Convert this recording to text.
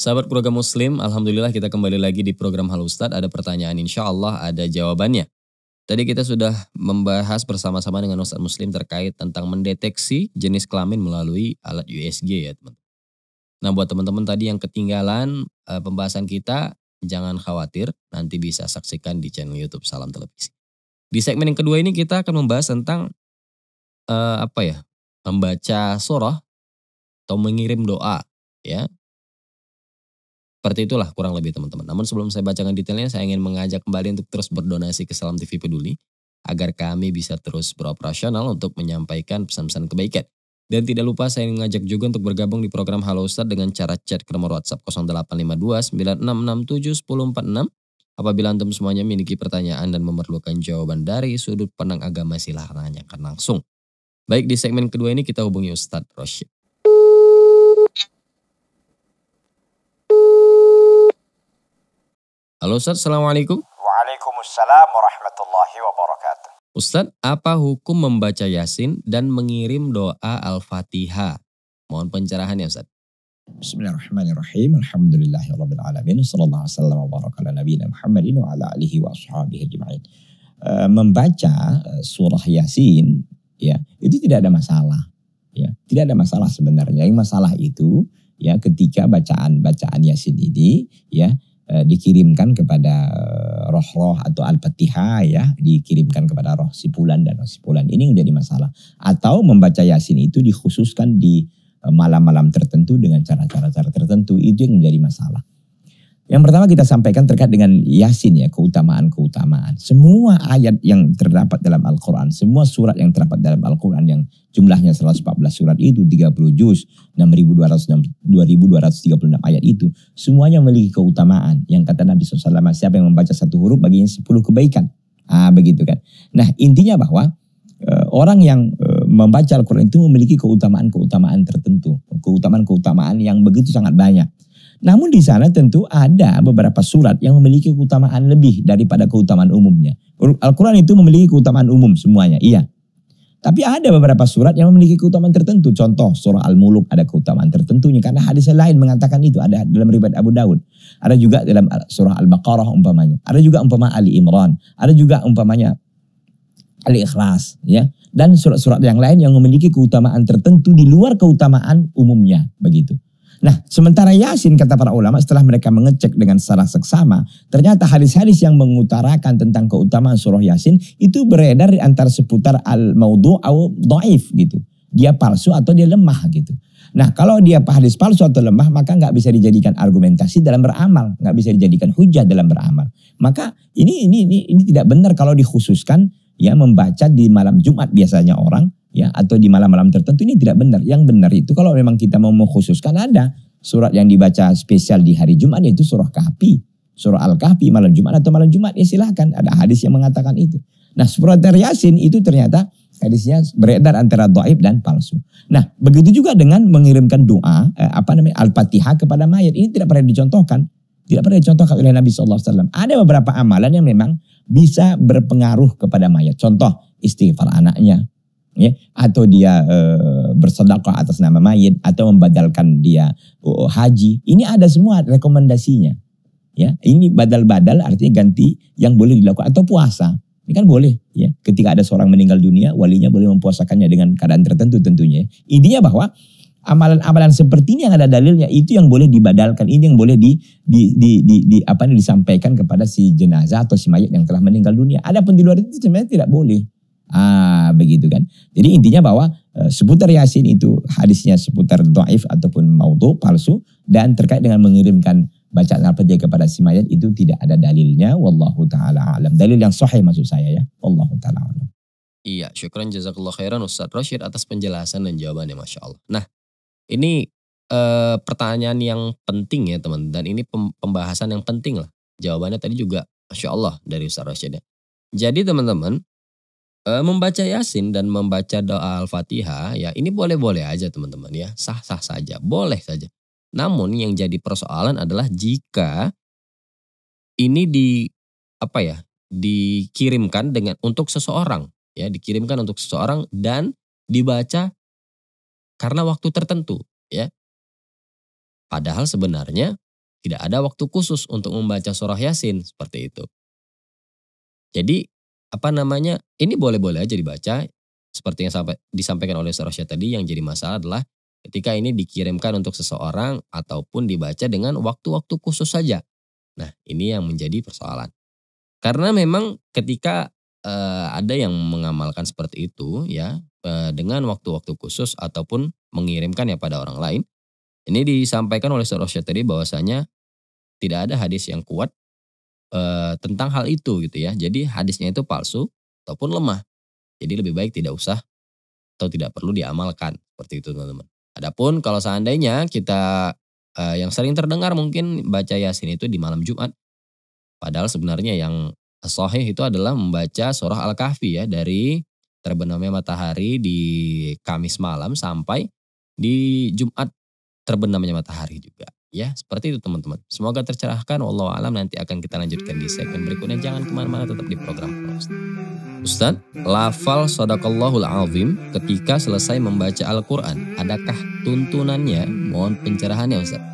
Sahabat program muslim, Alhamdulillah kita kembali lagi di program Hal Ustadz. Ada pertanyaan insya Allah, ada jawabannya. Tadi kita sudah membahas bersama-sama dengan Ustadz Muslim terkait tentang mendeteksi jenis kelamin melalui alat USG ya teman. Nah buat teman-teman tadi yang ketinggalan eh, pembahasan kita, Jangan khawatir, nanti bisa saksikan di channel YouTube Salam Televisi. Di segmen yang kedua ini kita akan membahas tentang uh, apa ya? Membaca surah atau mengirim doa, ya. Seperti itulah kurang lebih teman-teman. Namun sebelum saya bacakan detailnya, saya ingin mengajak kembali untuk terus berdonasi ke Salam TV Peduli agar kami bisa terus beroperasional untuk menyampaikan pesan-pesan kebaikan dan tidak lupa saya ingin mengajak juga untuk bergabung di program Halo Ustadz dengan cara chat ke nomor WhatsApp 0852 Apabila antum semuanya memiliki pertanyaan dan memerlukan jawaban dari sudut pandang agama silahkan tanyakan langsung. Baik di segmen kedua ini kita hubungi Ustadz Rosyid. Halo Ustadz, Assalamualaikum. Waalaikumsalam warahmatullahi wabarakatuh. Ustadz, apa hukum membaca Yasin dan mengirim doa Al-Fatihah? Mohon pencerahan ya Ustadz. Bismillahirrahmanirrahim. Alhamdulillahirrahmanirrahim. Sallallahu alaihi wasallam wa baraka Nabi Muhammadin wa ala alihi wa ajma'in. Eh, membaca eh, surah Yasin ya, itu tidak ada masalah. Ya, tidak ada masalah sebenarnya. Yang masalah itu ya ketika bacaan-bacaan Yasin ini ya Eh, dikirimkan kepada eh, roh-roh atau al-fatihah ya dikirimkan kepada roh sipulan dan roh sipulan ini menjadi masalah atau membaca yasin itu dikhususkan di eh, malam-malam tertentu dengan cara-cara tertentu itu yang menjadi masalah yang pertama kita sampaikan terkait dengan Yasin ya, keutamaan-keutamaan. Semua ayat yang terdapat dalam Al-Quran, semua surat yang terdapat dalam Al-Quran yang jumlahnya 114 surat itu, 30 juz, 6.236 ayat itu, semuanya memiliki keutamaan. Yang kata Nabi SAW, siapa yang membaca satu huruf baginya 10 kebaikan. Ah begitu kan. Nah intinya bahwa eh, orang yang eh, membaca Al-Quran itu memiliki keutamaan-keutamaan tertentu. Keutamaan-keutamaan yang begitu sangat banyak. Namun di sana tentu ada beberapa surat yang memiliki keutamaan lebih daripada keutamaan umumnya. Al-Quran itu memiliki keutamaan umum semuanya, iya. Tapi ada beberapa surat yang memiliki keutamaan tertentu. Contoh surah Al-Muluk ada keutamaan tertentunya karena hadis lain mengatakan itu ada dalam riwayat Abu Daud. Ada juga dalam surah Al-Baqarah umpamanya. Ada juga umpama Ali Imran. Ada juga umpamanya ali ikhlas ya. Dan surat-surat yang lain yang memiliki keutamaan tertentu di luar keutamaan umumnya begitu. Nah, sementara Yasin kata para ulama setelah mereka mengecek dengan secara seksama, ternyata hadis-hadis yang mengutarakan tentang keutamaan surah Yasin itu beredar di antara seputar al-maudhu atau dhaif gitu. Dia palsu atau dia lemah gitu. Nah, kalau dia hadis palsu atau lemah, maka nggak bisa dijadikan argumentasi dalam beramal, nggak bisa dijadikan hujah dalam beramal. Maka ini ini ini, ini tidak benar kalau dikhususkan ya membaca di malam Jumat biasanya orang ya atau di malam-malam tertentu ini tidak benar. Yang benar itu kalau memang kita mau mengkhususkan ada surat yang dibaca spesial di hari Jumat yaitu surah Kahfi, surah Al-Kahfi malam Jumat atau malam Jumat ya silahkan ada hadis yang mengatakan itu. Nah surat Yasin itu ternyata hadisnya beredar antara doaib dan palsu. Nah begitu juga dengan mengirimkan doa eh, apa namanya Al-Fatihah kepada mayat ini tidak pernah dicontohkan. Tidak pernah dicontohkan oleh Nabi saw Ada beberapa amalan yang memang bisa berpengaruh kepada mayat. Contoh istighfar anaknya, ya atau dia e, bersedekah atas nama mayat atau membadalkan dia uh, haji ini ada semua rekomendasinya ya ini badal-badal artinya ganti yang boleh dilakukan atau puasa ini kan boleh ya ketika ada seorang meninggal dunia walinya boleh mempuasakannya dengan keadaan tertentu tentunya intinya bahwa amalan-amalan seperti ini yang ada dalilnya itu yang boleh dibadalkan ini yang boleh di di di, di, di apa ini disampaikan kepada si jenazah atau si mayat yang telah meninggal dunia. Ada pun di luar itu sebenarnya tidak boleh. Ah begitu kan. Jadi intinya bahwa e, seputar Yasin itu hadisnya seputar doaif ataupun maudhu palsu dan terkait dengan mengirimkan bacaan al-fatihah kepada si mayat itu tidak ada dalilnya wallahu taala alam. Dalil yang sahih maksud saya ya. Wallahu taala alam. Iya, syukran jazakallah khairan Ustaz Rashid atas penjelasan dan jawabannya Masya Allah. Nah, ini eh, pertanyaan yang penting ya teman dan ini pembahasan yang penting lah. Jawabannya tadi juga Masya Allah dari Ustaz Rashid ya. Jadi teman-teman eh, membaca Yasin dan membaca doa Al-Fatihah ya ini boleh-boleh aja teman-teman ya. Sah-sah saja, boleh saja. Namun yang jadi persoalan adalah jika ini di apa ya dikirimkan dengan untuk seseorang ya dikirimkan untuk seseorang dan dibaca karena waktu tertentu, ya. Padahal sebenarnya tidak ada waktu khusus untuk membaca surah Yasin seperti itu. Jadi apa namanya? Ini boleh-boleh aja dibaca seperti yang sampai disampaikan oleh syah tadi yang jadi masalah adalah ketika ini dikirimkan untuk seseorang ataupun dibaca dengan waktu-waktu khusus saja. Nah, ini yang menjadi persoalan. Karena memang ketika e, ada yang mengamalkan seperti itu ya, Eh, dengan waktu-waktu khusus ataupun mengirimkannya pada orang lain. Ini disampaikan oleh Sorosya tadi bahwasanya tidak ada hadis yang kuat e, tentang hal itu gitu ya. Jadi hadisnya itu palsu ataupun lemah. Jadi lebih baik tidak usah atau tidak perlu diamalkan seperti itu teman-teman. Adapun kalau seandainya kita e, yang sering terdengar mungkin baca Yasin itu di malam Jumat. Padahal sebenarnya yang sahih itu adalah membaca surah Al-Kahfi ya dari terbenamnya matahari di Kamis malam sampai di Jumat terbenamnya matahari juga. Ya, seperti itu teman-teman. Semoga tercerahkan. Allah alam nanti akan kita lanjutkan di segmen berikutnya. Jangan kemana-mana tetap di program Post. Ustaz, lafal sadaqallahul azim ketika selesai membaca Al-Quran. Adakah tuntunannya? Mohon pencerahannya Ustaz.